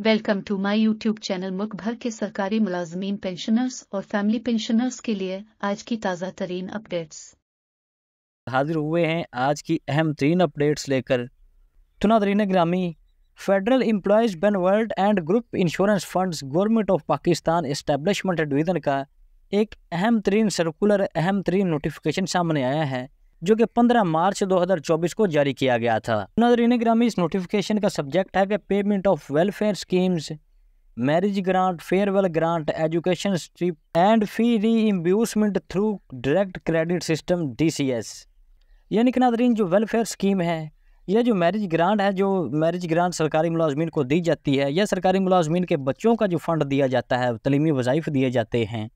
welcome to my YouTube channel मुल्क भर के सरकारी मुलाजमीन पेंशनर्स और फैमिली पेंशनर्स के लिए आज की ताज़ा तरीन अपडेट्स हाजिर हुए हैं आज की अहम तरीन अपडेट्स लेकर चुना तरीन ग्रामी federal employees benevolent and group insurance funds government of Pakistan establishment division का एक अहम तरीन सर्कुलर अहम तरीन नोटिफिकेशन सामने आया है जो कि 15 मार्च 2024 को जारी किया गया था नजरिनग्रामी इस नोटिफिकेशन का सब्जेक्ट है कि payment of welfare schemes marriage grant farewell grant education स्ट्रिप and fee reimbursement through direct credit system D यानी कि नादरीन जो वेलफेयर स्कीम है यह जो मैरिज ग्रांट है जो मैरिज ग्रांट सरकारी मुलाजमीन को दी जाती है या सरकारी मुलाजमीन के बच्चों का जो फ़ंड दिया जाता है तलीमी वज़ाइफ दिए जाते हैं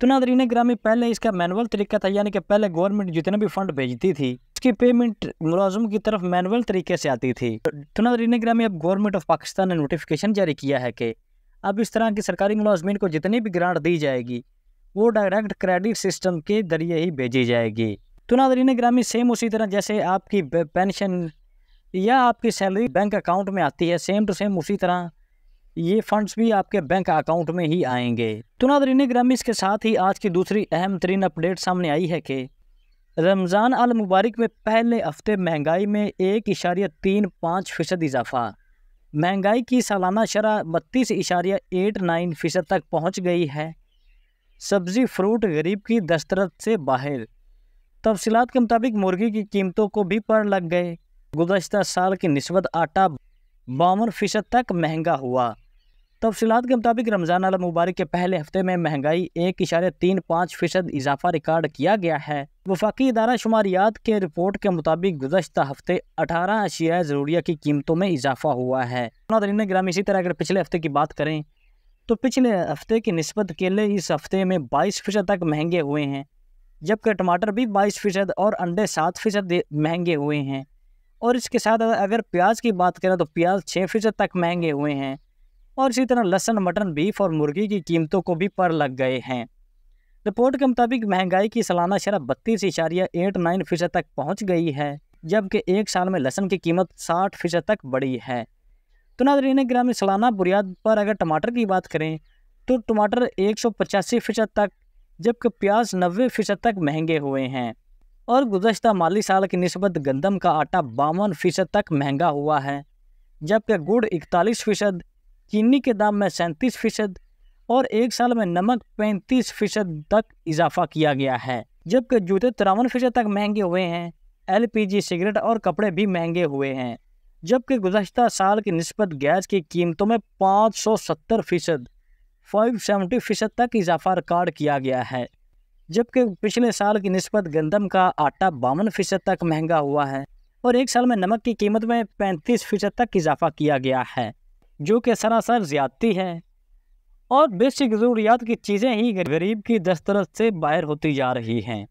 तो नादरीन ग्रामी पहले इसका मैनुअल तरीका था यानी कि पहले गवर्नमेंट जितने भी फंड भेजती थी उसकी पेमेंट मुलाजम की तरफ मैनुअल तरीके से आती थी तो नादरीन ग्रामी अब गवर्नमेंट ऑफ पाकिस्तान ने नोटिफिकेशन जारी किया है कि अब इस तरह की सरकारी मुलाजमन को जितनी भी ग्रांट दी जाएगी वो डायरेक्ट क्रेडिट सिस्टम के जरिए ही भेजी जाएगी तो नादरीन ग्रामी सेम उसी तरह जैसे आपकी पेंशन या आपकी सैलरी बैंक अकाउंट में आती है सेम टू सेम उसी तरह ये फंड्स भी आपके बैंक अकाउंट में ही आएंगे तो नादरीन ग्रामी इसके साथ ही आज की दूसरी अहम तरीन अपडेट सामने आई है कि रमज़ान अल मुबारक में पहले हफ्ते महंगाई में एक इशारिया तीन पाँच फ़ीसद इजाफा महंगाई की सालाना शरह बत्तीस इशारिया एट नाइन फ़ीसद तक पहुँच गई है सब्ज़ी फ्रूट गरीब की दस्तरत से बाहर तफसीत के मुताबिक मुर्गी की कीमतों को भी पर लग गए गुजशत साल की नस्बत आटा बावन फ़ीसद तक महंगा हुआ तफसीत के मुताबिक रमज़ान अल मुबारक के पहले हफ्ते में महंगाई एक इशारे तीन पाँच फ़ीसद इजाफा रिकॉर्ड किया गया है वफाकी इदारा शुमारियात के रिपोर्ट के मुताबिक गुजशत हफ्ते अठारह अशिया ज़रूरिया की कीमतों में इजाफा हुआ है ग्राम इसी तरह अगर पिछले हफ्ते की बात करें तो पिछले हफ्ते की नस्बत केले इस हफ्ते में बाईस फ़ीसद तक महंगे हुए हैं जबकि टमाटर भी बाईस फ़ीसद और अंडे सात फ़ीसद महंगे हुए हैं और इसके साथ अगर प्याज की बात करें तो प्याज छः फ़ीसद तक महंगे हुए हैं और इसी तरह लहसन मटन बीफ और मुर्गी की कीमतों को भी पर लग गए हैं रिपोर्ट के मुताबिक महंगाई की सालाना शराब बत्तीस इशारिया एट नाइन फीसद तक पहुँच गई है जबकि एक साल में लहसन की कीमत साठ फीसद तक बढ़ी है तो नादरीन ग्राम सालाना बुनियाद पर अगर टमाटर की बात करें तो टमाटर एक सौ पचासी फीसद तक जबकि प्याज नब्बे फीसद तक महंगे हुए हैं और गुजशत माली साल की नस्बत गंदम का आटा बावन फ़ीसद तक महंगा हुआ है जबकि गुड़ इकतालीस फ़ीसद चीनी के दाम में सैंतीस फ़ीसद और एक साल में नमक पैंतीस फ़ीसद तक इजाफा किया गया है जबकि जूते तिरावन फ़ीसद तक महंगे हुए हैं एलपीजी सिगरेट और कपड़े भी महंगे हुए हैं जबकि गुजशत साल की नस्बत गैस की कीमतों में पाँच सौ सत्तर फ़ीसद फाइव सेवेंटी फ़ीसद तक इजाफा रिकॉर्ड किया गया है जबकि पिछले साल की नस्बत गंदम का आटा बावन फ़ीसद तक महंगा हुआ है और एक साल में नमक की कीमत में पैंतीस फ़ीसद तक इजाफा किया गया है जो कि सरासर ज़्यादती है और बेसिक ज़रूरियात की चीज़ें ही गरीब की दस्तरस से बाहर होती जा रही हैं